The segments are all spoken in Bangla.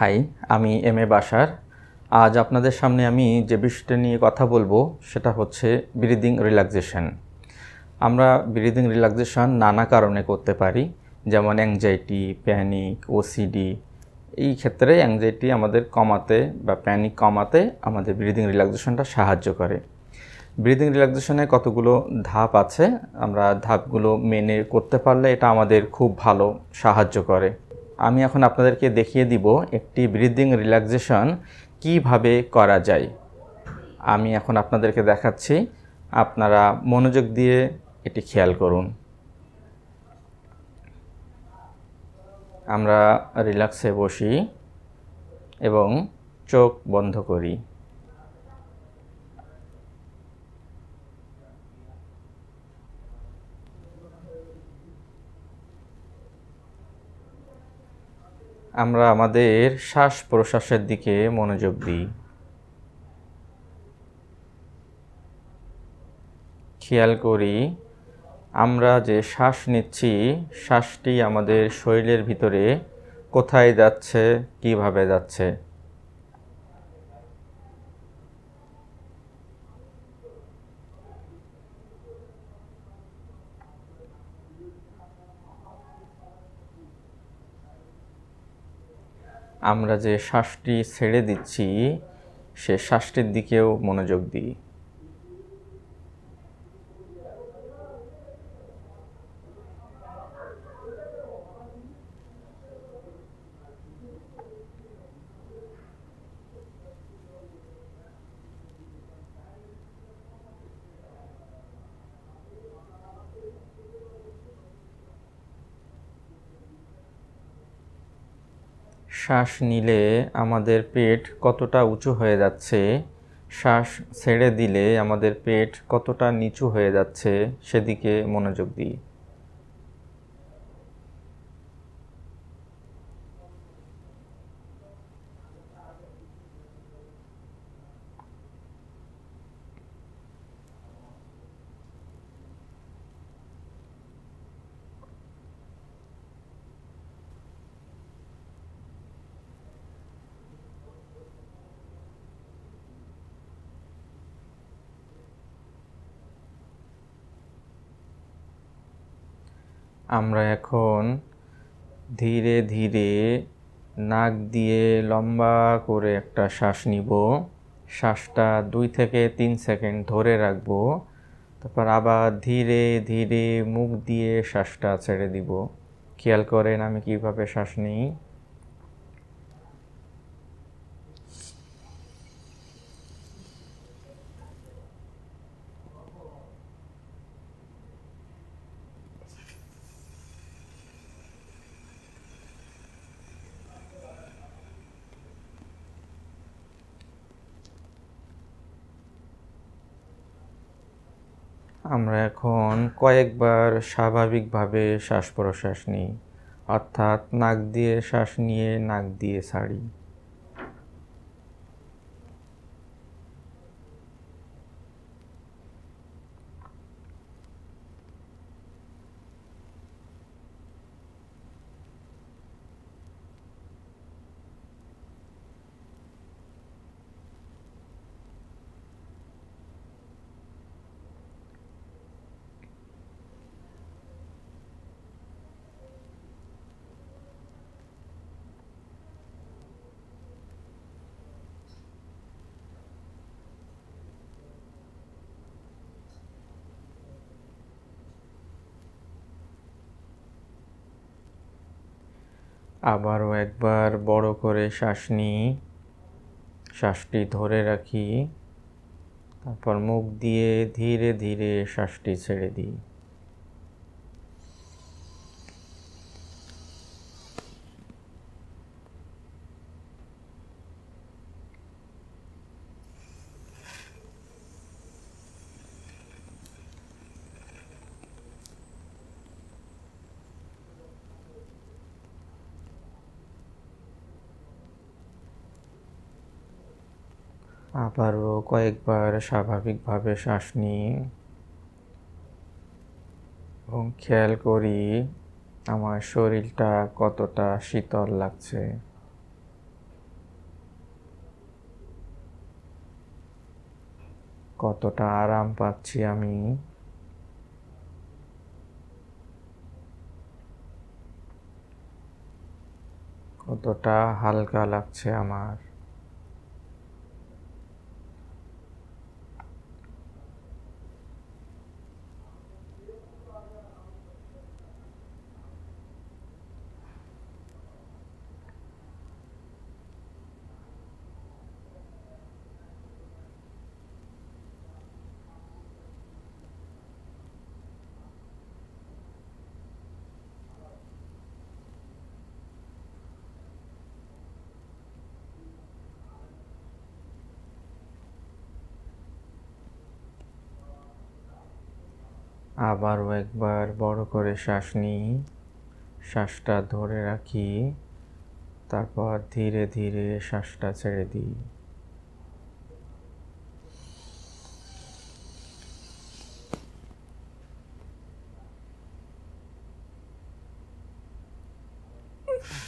হাই আমি এম এ বাসার আজ আপনাদের সামনে আমি যে বিষয়টা নিয়ে কথা বলবো সেটা হচ্ছে ব্রিদিং রিল্যাক্সেশন আমরা ব্রিদিং রিল্যাক্সেশন নানা কারণে করতে পারি যেমন অ্যাংজাইটি প্যানিক ওসিডি এই ক্ষেত্রে অ্যাংজাইটি আমাদের কমাতে বা প্যানিক কমাতে আমাদের ব্রিদিং রিল্যাক্সেশনটা সাহায্য করে ব্রিদিং রিল্যাক্সেশনে কতগুলো ধাপ আছে আমরা ধাপগুলো মেনে করতে পারলে এটা আমাদের খুব ভালো সাহায্য করে আমি এখন আপনাদেরকে দেখিয়ে দিব একটি ব্রিদিং রিল্যাক্সেশন কিভাবে করা যায় আমি এখন আপনাদেরকে দেখাচ্ছি আপনারা মনোযোগ দিয়ে এটি খেয়াল করুন আমরা রিল্যাক্সে বসি এবং চোখ বন্ধ করি আমরা আমাদের শ্বাস প্রশ্বাসের দিকে মনোযোগ দিই খেয়াল করি আমরা যে শ্বাস নিচ্ছি শ্বাসটি আমাদের শরীরের ভিতরে কোথায় যাচ্ছে কিভাবে যাচ্ছে আমরা যে শ্বাসটি ছেড়ে দিচ্ছি সে শ্বাসটির দিকেও মনোযোগ দিই শ্বাস নিলে আমাদের পেট কতটা উঁচু হয়ে যাচ্ছে শ্বাস ছেড়ে দিলে আমাদের পেট কতটা নিচু হয়ে যাচ্ছে সেদিকে মনোযোগ দিই আমরা এখন ধীরে ধীরে নাক দিয়ে লম্বা করে একটা শ্বাস নিব শ্বাসটা দুই থেকে তিন সেকেন্ড ধরে রাখব তারপর আবার ধীরে ধীরে মুখ দিয়ে শ্বাসটা ছেড়ে দিব খেয়াল করেন আমি কীভাবে শ্বাস নিই আমরা এখন কয়েকবার স্বাভাবিকভাবে শ্বাস প্রশ্বাস নিই অর্থাৎ নাক দিয়ে শ্বাস নিয়ে নাক দিয়ে ছাড়ি আবারও একবার বড় করে শ্বাস নিই শ্বাসটি ধরে রাখি তারপর মুখ দিয়ে ধীরে ধীরে শ্বাসটি ছেড়ে দিই আবারও কয়েকবার স্বাভাবিকভাবে শ্বাস নিই এবং খেয়াল করি আমার শরীরটা কতটা শীতল লাগছে কতটা আরাম পাচ্ছি আমি কতটা হালকা লাগছে আমার আবারও একবার বড় করে শ্বাস নিই শ্বাসটা ধরে রাখি তারপর ধীরে ধীরে শ্বাসটা ছেড়ে দিই Oof.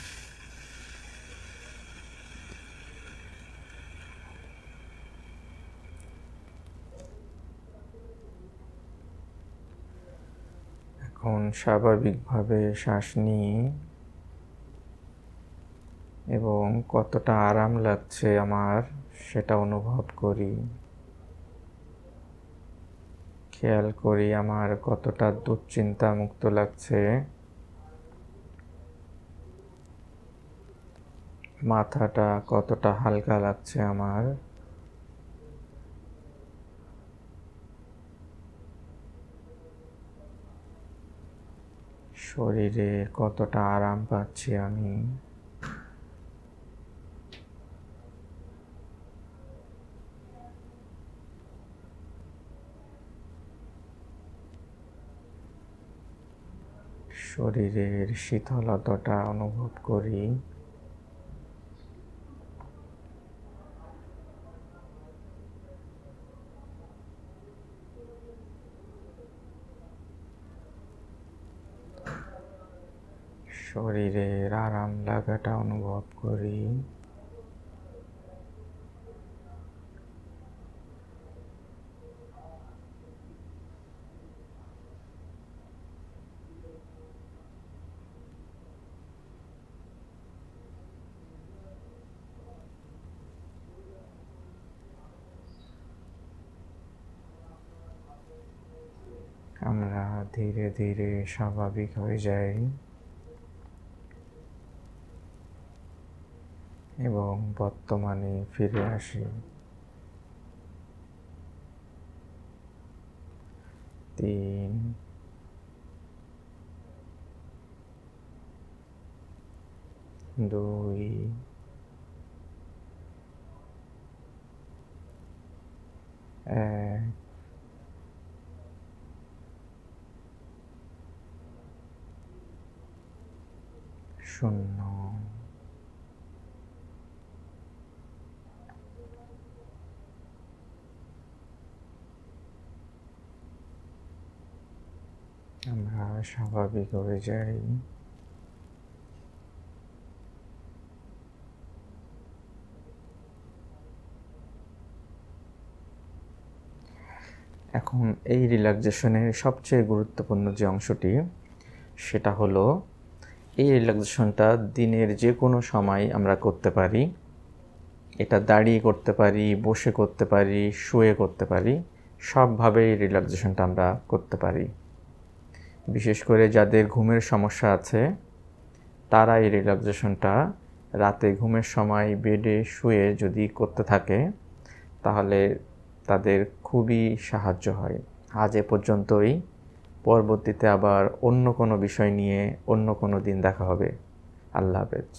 স্বাভাবিকভাবে শ্বাস নিই এবং কতটা আরাম লাগছে আমার সেটা অনুভব করি খেয়াল করি আমার কতটা দুশ্চিন্তা মুক্ত লাগছে মাথাটা কতটা হালকা লাগছে আমার শরীরে কতটা আরাম পাচ্ছি আমি শরীরের শীতলতাটা অনুভব করি শরীরের আরাম লাগাটা অনুভব করি আমরা ধীরে ধীরে স্বাভাবিক হয়ে যাই এবং বর্তমানে ফিরে আসি তিন দুই এক শূন্য আমরা স্বাভাবিক হয়ে যাই এখন এই রিল্যাক্সেশনের সবচেয়ে গুরুত্বপূর্ণ যে অংশটি সেটা হলো এই রিল্যাক্সেশনটা দিনের যে কোনো সময় আমরা করতে পারি এটা দাঁড়িয়ে করতে পারি বসে করতে পারি শুয়ে করতে পারি সবভাবেই রিল্যাক্সেশনটা আমরা করতে পারি বিশেষ করে যাদের ঘুমের সমস্যা আছে তারা এই রিল্যাক্সেশনটা রাতে ঘুমের সময় বেডে শুয়ে যদি করতে থাকে তাহলে তাদের খুবই সাহায্য হয় আজ এ পর্যন্তই পরবর্তীতে আবার অন্য কোনো বিষয় নিয়ে অন্য কোনো দিন দেখা হবে আল্লাহ হাফেজ